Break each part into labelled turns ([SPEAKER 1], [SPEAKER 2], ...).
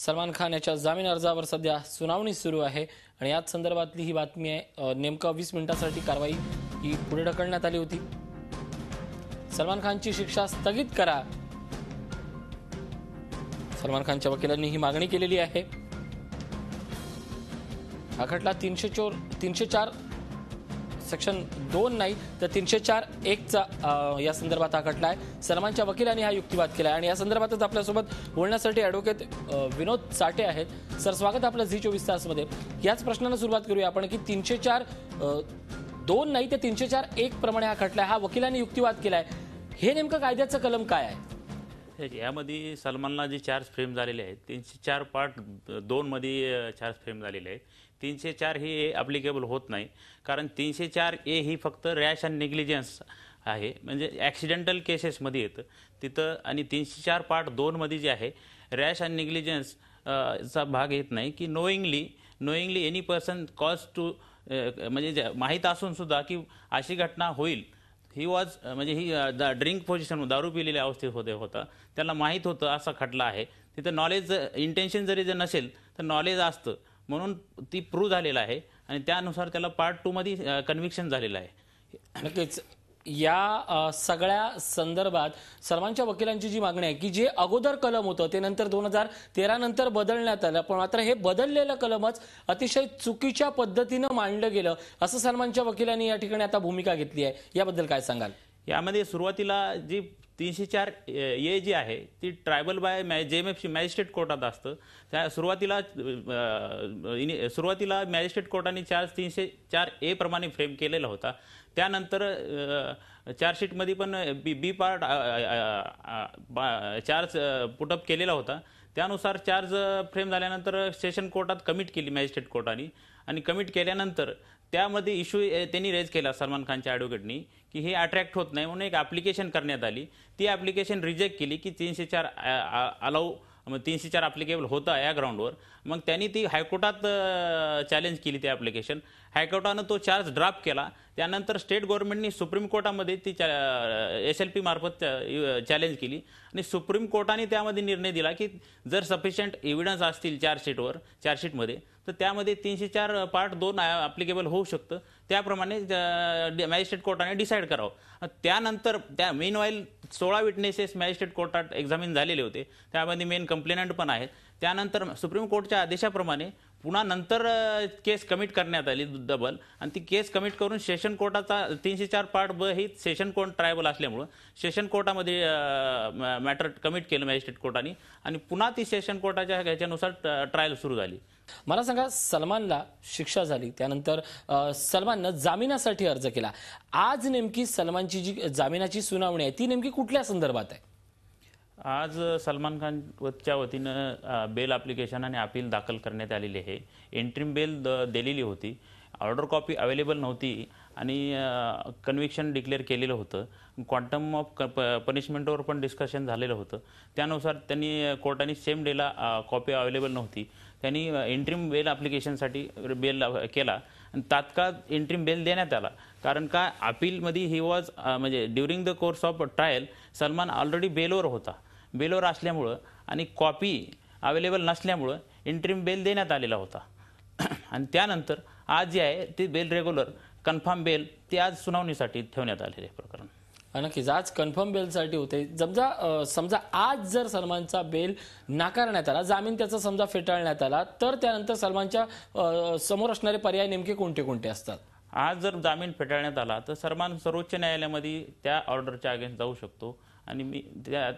[SPEAKER 1] सलमान खान याच्या जामीन अर्जावर सध्या सुनावणी सुरू आहे आणि याच संदर्भातली ही बातमी आहे नेमका वीस मिनिटांसाठी कारवाई ही पुढे ढकलण्यात आली होती सलमान खानची शिक्षा स्थगित करा सलमान खानच्या वकिलांनी ही मागणी केलेली आहे खटला तीनशे चोर तीनशे चार सेक्शन दोन नाही तर तीनशे चार एकचा या संदर्भात आखटला आहे सलमानच्या वकिलांनी हा युक्तिवाद केला आहे आणि या संदर्भातच आपल्यासोबत बोलण्यासाठी ॲडव्होकेट विनोद साटे आहेत सर स्वागत आपलं झी चोवीस तासमध्ये याच प्रश्नाला सुरुवात करूया आपण की तीनशे चार दोन नाही तर तीनशे चार एक प्रमाणे हा खटला हा वकिलांनी युक्तिवाद केलाय हे नेमकं कायद्याचं कलम काय आहे
[SPEAKER 2] यामध्ये सलमानला जे चार्ज फ्रेम झालेले आहेत तीनशे चार पार्ट मध्ये चार्ज फ्रेम झालेले आहेत तीनशे चार ही ए अप्लिकेबल होत नाही कारण तीनशे चार ए ही फक्त रॅश अँड निग्लिजन्स आहे म्हणजे ॲक्सिडेंटल केसेसमध्ये येतं तिथं आणि तीनशे चार पार्ट दोनमध्ये जे आहे रॅश अँड निग्लिजन्स चा भाग येत नाही की knowingly knowingly any person cause to म्हणजे माहीत सुद्धा की अशी घटना होईल ही वॉज म्हणजे ही द ड्रिंक पोझिशन दारू पिलेल्या अवस्थेत होते होता त्याला माहीत होतं असा खटला आहे तिथं नॉलेज इंटेन्शन जरी जर नसेल तर नॉलेज असतं म्हणून ती प्रूव्ह झालेला आहे आणि त्यानुसार त्याला पार्ट टू मध्ये कन्व्हिक्शन झालेलं आहे नक्कीच
[SPEAKER 1] या सगळ्या संदर्भात सर्वांच्या वकिलांची जी मागणी आहे की जे अगोदर कलम होतं ते नंतर दोन हजार तेरा नंतर बदलण्यात आलं पण मात्र हे बदललेलं कलमच अतिशय चुकीच्या पद्धतीनं मांडलं गेलं
[SPEAKER 2] असं सर्वांच्या वकिलांनी या ठिकाणी आता भूमिका घेतली आहे याबद्दल काय सांगाल यामध्ये सुरुवातीला जी तीनशे चार ए जी आहे ती ट्रायबल बाय मॅ जे एम एफ सी मॅजिस्ट्रेट कोर्टात असतं त्या सुरुवातीला सुरुवातीला मॅजिस्ट्रेट कोर्टाने चार्ज तीनशे चार ए प्रमाणे फ्रेम केलेला होता त्यानंतर चार्जशीटमध्ये पण B B part charge put up केलेला होता त्यानुसार चार्ज फ्रेम झाल्यानंतर सेशन कोर्टात कमिट केली मॅजिस्ट्रेट कोर्टाने आणि कमिट केल्यानंतर त्यामध्ये इश्यू त्यांनी रेज केला सलमान खानच्या ॲडव्होकेटनी की हे अट्रॅक्ट होत नाही म्हणून एक ॲप्लिकेशन करण्यात आली ती ॲप्लिकेशन रिजेक्ट केली की तीनशे चार अलाव मग तीनशे चार ॲप्लिकेबल होता या ग्राउंडवर मग त्यांनी ती हायकोर्टात चॅलेंज केली ती ॲप्लिकेशन हायकोर्टानं तो चार्ज ड्राप केला त्यानंतर स्टेट गव्हर्नमेंटनी सुप्रीम कोर्टामध्ये ती एस एल पी मार्फत चॅलेंज केली आणि सुप्रीम कोर्टाने त्यामध्ये निर्णय दिला की जर सफिशियंट एव्हिडन्स असतील चार्जशीटवर चार्जशीटमध्ये तर त्यामध्ये तीनशे चार पार्ट दोन ॲप्लिकेबल होऊ शकतं त्याप्रमाणे मॅजिस्ट्रेट कोर्टाने डिसाईड करावं त्यानंतर त्या मेन वाईल सोळा विटनेसेस मॅजिस्ट्रेट कोर्टात एक्झामिन झालेले होते त्यामध्ये मेन कंप्लेनंट पण आहेत त्यानंतर सुप्रीम कोर्टच्या आदेशाप्रमाणे पुन्हा नंतर केस कमिट करण्यात आली डबल आणि ती केस कमिट करून सेशन कोर्टाचा तीनशे चार पार्ट ब ही सेशन कोर्ट ट्रायबल असल्यामुळं सेशन कोर्टामध्ये मॅटर कमिट केलं मॅजिस्ट्रेट कोर्टाने आणि पुन्हा ती सेशन कोर्टाच्या ह्याच्यानुसार ट्रायल सुरू झाली
[SPEAKER 1] मला सांगा सलमानला शिक्षा झाली त्यानंतर सलमाननं जामिनासाठी अर्ज केला आज नेमकी सलमानची जी जामिनाची सुनावणी आहे ती नेमकी कुठल्या संदर्भात आहे
[SPEAKER 2] आज सलमान खानच्या वतीनं बेल अप्लिकेशन आणि अपील दाखल करण्यात आलेली आहे एंट्रीम बेल दिलेली होती ऑर्डर कॉपी अवेलेबल नव्हती आणि कन्व्हिक्शन डिक्लेअर केलेलं होतं क्वांटम ऑफ पनिशमेंटवर पण डिस्कशन झालेलं होतं त्यानुसार त्यांनी कोर्टाने सेम डेला कॉपी अवेलेबल नव्हती त्यांनी एंट्रीम बेल ॲप्लिकेशनसाठी बेल केला आणि तात्काळ एंट्रीम बेल देण्यात आला कारण काय अपीलमध्ये ही वॉज म्हणजे during the course of trial Salman already बेलवर होता बेलवर असल्यामुळं आणि कॉपी अवेलेबल नसल्यामुळं एंट्रीम बेल देण्यात आलेला होता आणि त्यानंतर आज जे आहे ते बेल रेग्युलर कन्फर्म बेल ते आज सुनावणीसाठी ठेवण्यात आलेले प्रकरण नक्कीच आज कन्फर्म
[SPEAKER 1] बेलसाठी होते समजा समजा आज जर सलमानचा बेल नाकारण्यात आला जामीन त्याचा समजा फेटाळण्यात आला तर त्यानंतर सलमानच्या समोर असणारे पर्याय नेमके कोणते कोणते असतात
[SPEAKER 2] आज जर जामीन फेटाळण्यात आला तर सलमान सर्वोच्च न्यायालयामध्ये त्या ऑर्डरच्या अगेन्स्ट जाऊ शकतो आणि मी त्या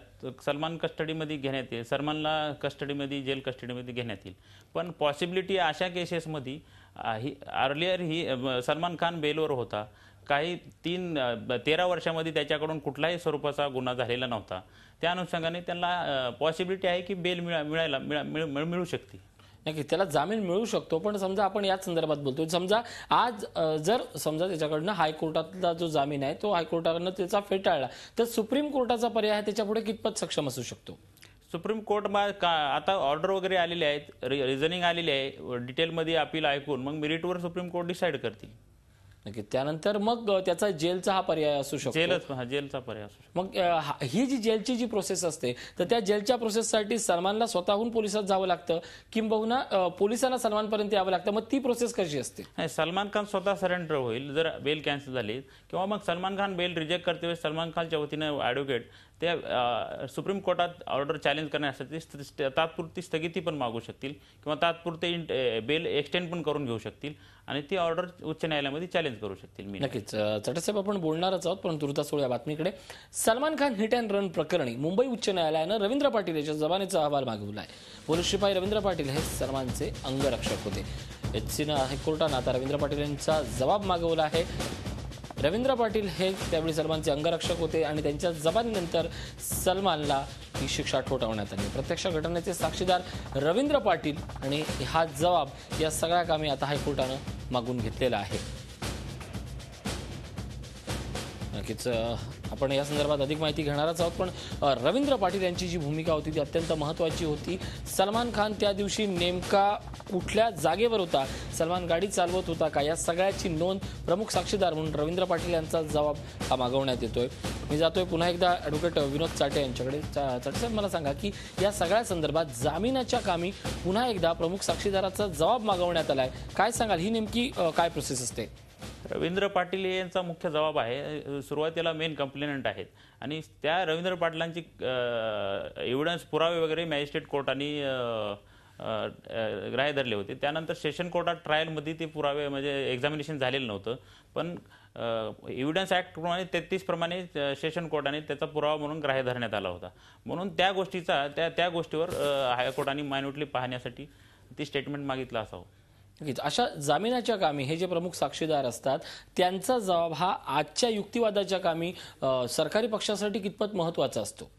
[SPEAKER 2] सलमान कस्टडीमध्ये घेण्यात येईल सलमानला कस्टडीमध्ये जेल कस्टडीमध्ये घेण्यात येईल पण पॉसिबिलिटी अशा केसेसमध्ये ही अर्लियर ही सलमान खान बेलवर होता काही तीन तेरा वर्षामध्ये त्याच्याकडून कुठलाही स्वरूपाचा गुन्हा झालेला नव्हता त्या अनुषंगाने त्यांना पॉसिबिलिटी आहे की बेल मिळा मिळायला मिळू शकते नक्की त्याला जामीन मिळू शकतो पण समजा आपण याच संदर्भात बोलतो समजा आज
[SPEAKER 1] जर समजा त्याच्याकडनं हायकोर्टातला जो जामीन आहे तो हायकोर्टाकडनं त्याचा फेटाळला तर सुप्रीम कोर्टाचा पर्याय आहे त्याच्यापुढे कितपत सक्षम असू शकतो
[SPEAKER 2] सुप्रीम कोर्ट मा का आता ऑर्डर वगैरे आलेले आहेत रिझनिंग आलेली आहे डिटेलमध्ये अपील ऐकून मग मेरिटवर सुप्रीम कोर्ट डिसाईड करते
[SPEAKER 1] त्यानंतर मग त्याचा जेलचा हा पर्याय असू शकतो जेलच
[SPEAKER 2] जेलचा पर्याय असू शकतो
[SPEAKER 1] मग ही जी जेलची जी प्रोसेस असते तर त्या जेलच्या प्रोसेससाठी सलमानला स्वतःहून पोलिसात जावं लागतं
[SPEAKER 2] किंबहुना पोलिसांना सलमानपर्यंत यावं लागतं मग ती प्रोसेस कशी असते सलमान खान स्वतः सरेंडर होईल जर बेल कॅन्सल झाली किंवा मग सलमान खान बेल रिजेक्ट करते वेळेस सलमान खानच्या वतीनं ऍडव्होकेट ते सुप्रीम कोर्टात ऑर्डर चॅलेंज करण्यासाठी तात्पुरती स्थगिती पण मागू शकतील किंवा तात्पुरते बेल एक्सटेंड पण करून घेऊ शकतील आणि ती ऑर्डर उच्च न्यायालयामध्ये चॅलेंज करू शकतील मी नक्कीच
[SPEAKER 1] चटसाहेब आपण बोलणारच आहोत पण तुर्तासोळ या बातमीकडे Salman Khan hit and run प्रकरणी मुंबई उच्च न्यायालयानं रवींद्र पाटील यांच्या जबानीचा अहवाल मागवला आहे पोलीस शिपाई रवींद्र पाटील हे सलमानचे अंगरक्षक होते एच सीनं हायकोर्टानं आता रवींद्र पाटील यांचा जबाब मागवला आहे रवींद्र पाटील हे त्यावेळी सलमानचे अंगरक्षक होते आणि त्यांच्या जबानीनंतर सलमानला ही शिक्षा ठोठावण्यात आली प्रत्यक्ष घटनेचे साक्षीदार रवींद्र पाटील आणि हा जबाब या सगळ्या कामी आता हायकोर्टानं मागून घेतलेला आहे नक्कीच आपण या संदर्भात अधिक माहिती घेणारच आहोत पण रवींद्र पाटील यांची जी भूमिका होती ती अत्यंत महत्त्वाची होती सलमान खान त्या दिवशी नेमका कुठल्या जागेवर होता सलमान गाडी चालवत होता का या सगळ्याची नोंद प्रमुख साक्षीदार म्हणून रवींद्र पाटील यांचा जबाब हा मागवण्यात येतोय मी जातोय पुन्हा एकदा ॲडव्होकेट विनोद चाटे यांच्याकडे चाटे साहेब मला सांगा की या सगळ्या संदर्भात जामिनाच्या कामी
[SPEAKER 2] पुन्हा एकदा प्रमुख साक्षीदाराचा जबाब मागवण्यात आलाय काय सांगाल ही नेमकी काय प्रोसेस असते रवींद्र पाटील यांचा मुख्य जबाब आहे सुरुवातीला मेन कंप्लेनंट आहेत आणि त्या रवींद्र पाटलांची एव्हिडन्स पुरावे वगैरे मॅजिस्ट्रेट कोर्टाने ग्राह्य धरले होते त्यानंतर सेशन कोर्टात ट्रायलमध्ये ते पुरावे म्हणजे एक्झामिनेशन झालेलं नव्हतं पण एव्हिडन्स ॲक्टप्रमाणे तेहतीसप्रमाणे सेशन कोर्टाने त्याचा पुरावा म्हणून ग्राह्य धरण्यात आला होता म्हणून त्या गोष्टीचा त्या त्या गोष्टीवर हायकोर्टाने मायन्युटली पाहण्यासाठी ती स्टेटमेंट मागितलं असावं
[SPEAKER 1] अशा जामिनाच्या कामी हे जे प्रमुख साक्षीदार असतात त्यांचा जबाब हा आजच्या युक्तिवादाच्या कामी सरकारी पक्षासाठी कितपत
[SPEAKER 2] महत्वाचा असतो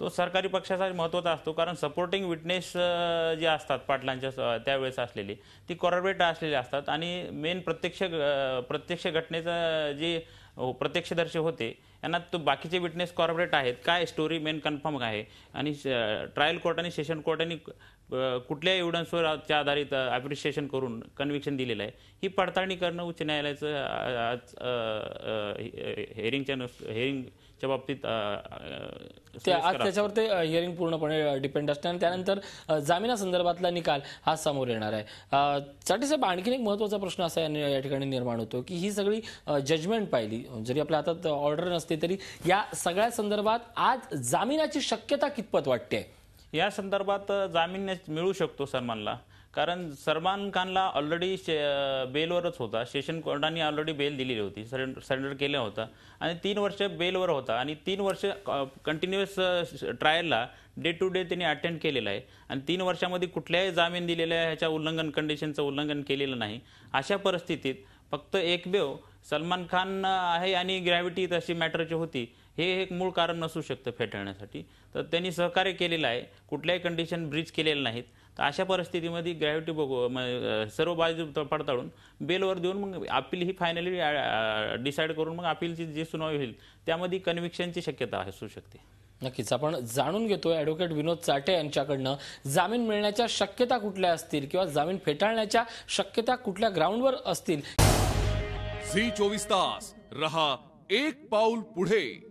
[SPEAKER 2] तो सरकारी पक्षासाठी महत्त्वाचा असतो कारण सपोर्टिंग विटनेस जे असतात पाटलांच्या त्यावेळेस असलेली ती कॉर्पोरेट असलेले असतात आणि मेन प्रत्यक्ष प्रत्यक्ष घटनेचं जे प्रत्यक्षदर्शी होते यांना तो बाकीचे विटनेस कॉर्पोरेट आहेत काय स्टोरी मेन कन्फर्म आहे आणि ट्रायल कोर्ट आणि सेशन कोर्ट आणि कुठल्या एव्हिडन्सवर त्या आधारित ॲप्रिशिएशन करून कन्व्हिक्शन दिलेलं आहे ही पडताळणी करणं उच्च न्यायालयाचं आज हेअरिंगच्या हेअरिंगच्या बाबतीत आज त्याच्यावर
[SPEAKER 1] ते हिअरिंग पूर्णपणे डिपेंड असते आणि त्यानंतर जामिनासंदर्भातला निकाल हा समोर येणार आहे साठी साहेब आणखीन एक महत्वाचा प्रश्न असा या ठिकाणी निर्माण होतो की ही सगळी जजमेंट पाहिली जरी आपल्या हातात ऑर्डर नसते तरी या सगळ्या संदर्भात आज जामिनाची शक्यता कितपत वाटते
[SPEAKER 2] या संदर्भात जामीन मिळू शकतो सलमानला कारण सलमान खानला ऑलरेडी शे बेलवरच होता सेशन कोर्टाने ऑलरेडी बेल दिलेली होती सरेंड सरेंडर केला होता आणि तीन वर्ष बेलवर होता आणि तीन वर्ष कंटिन्युअस ट्रायलला डे टू डे त्यांनी अटेंड केलेला आहे आणि तीन वर्षामध्ये कुठल्याही जामीन दिलेल्या ह्याच्या उल्लंघन कंडिशनचं उल्लंघन केलेलं नाही अशा परिस्थितीत फक्त बेव सलमान खान आहे आणि ग्रॅव्हिटी तशी मॅटरची होती हे एक मूळ कारण नसू शकतं फेटाळण्यासाठी तर त्यांनी सहकार्य केलेलं आहे कुठल्याही कंडिशन ब्रिज केलेलं नाहीत तर अशा परिस्थितीमध्ये ग्रॅव्हिटी बघू सर्व बाजू पडताळून बेलवर देऊन मग अपील ही फायनली डिसाईड करून मग अपीलची जी सुनावणी होईल त्यामध्ये कन्व्हिक्शनची शक्यता असू शकते
[SPEAKER 1] नक्कीच आपण जाणून घेतो ॲडव्होकेट विनोद चाटे यांच्याकडनं जामीन मिळण्याच्या शक्यता कुठल्या असतील किंवा जामीन फेटाळण्याच्या शक्यता कुठल्या ग्राउंडवर असतील
[SPEAKER 2] झी चोवीस तास रहा एक पाऊल पुढे